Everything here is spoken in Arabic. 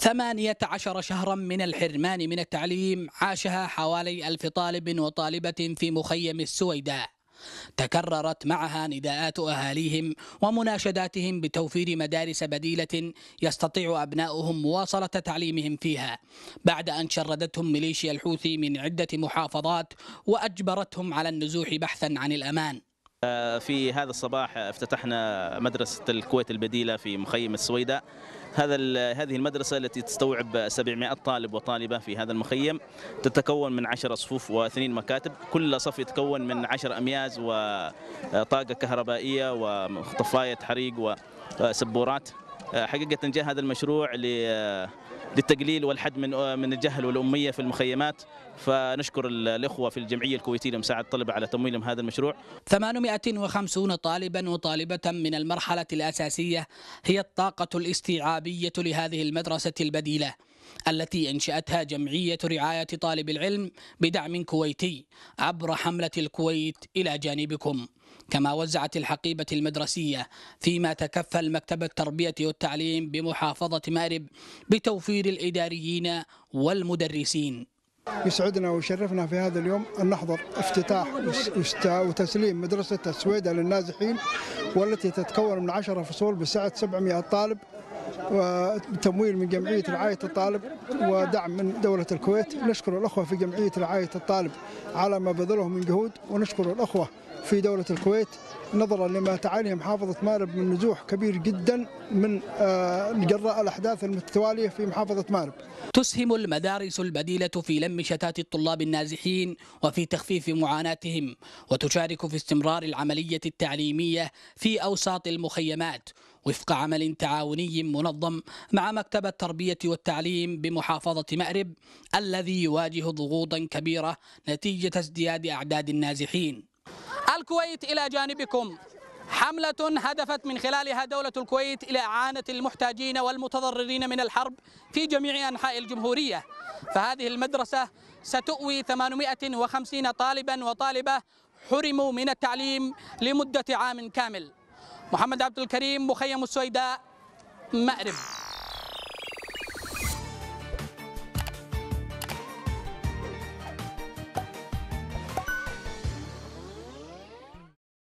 ثمانية عشر شهرا من الحرمان من التعليم عاشها حوالي ألف طالب وطالبة في مخيم السويداء تكررت معها نداءات أهاليهم ومناشداتهم بتوفير مدارس بديلة يستطيع أبناؤهم مواصلة تعليمهم فيها بعد أن شردتهم ميليشيا الحوثي من عدة محافظات وأجبرتهم على النزوح بحثا عن الأمان آه، في هذا الصباح افتتحنا مدرسة الكويت البديلة في مخيم السويداء هذا هذه المدرسة التي تستوعب 700 طالب وطالبة في هذا المخيم تتكون من 10 صفوف واثنين مكاتب كل صف يتكون من 10 أمياز وطاقة كهربائية وطفاية حريق وسبورات آه، حقيقه جاء هذا المشروع آه، للتقليل والحد من آه، من الجهل والاميه في المخيمات فنشكر الاخوه في الجمعيه الكويتيه لمساعده الطلبه على تمويلهم هذا المشروع 850 طالبا وطالبه من المرحله الاساسيه هي الطاقه الاستيعابيه لهذه المدرسه البديله التي انشاتها جمعيه رعايه طالب العلم بدعم كويتي عبر حمله الكويت الى جانبكم كما وزعت الحقيبة المدرسية فيما تكفل مكتب التربية والتعليم بمحافظة مأرب بتوفير الإداريين والمدرسين يسعدنا ويشرفنا في هذا اليوم أن نحضر افتتاح وتسليم مدرسة السويدة للنازحين والتي تتكون من عشرة فصول بسعة 700 طالب وتمويل من جمعية رعاية الطالب ودعم من دولة الكويت نشكر الأخوة في جمعية رعاية الطالب على ما بذله من جهود ونشكر الأخوة في دولة الكويت نظرا لما تعانيه محافظة مارب من نزوح كبير جدا من آه، جراء الأحداث المتوالية في محافظة مارب تسهم المدارس البديلة في لم شتات الطلاب النازحين وفي تخفيف معاناتهم وتشارك في استمرار العملية التعليمية في أوساط المخيمات وفق عمل تعاوني منظم مع مكتب التربية والتعليم بمحافظة مأرب الذي يواجه ضغوطا كبيرة نتيجة ازدياد أعداد النازحين الكويت إلى جانبكم حملة هدفت من خلالها دولة الكويت إلى إعانة المحتاجين والمتضررين من الحرب في جميع أنحاء الجمهورية فهذه المدرسة ستؤوي 850 طالبا وطالبة حرموا من التعليم لمدة عام كامل محمد عبد الكريم مخيم السويداء مأرب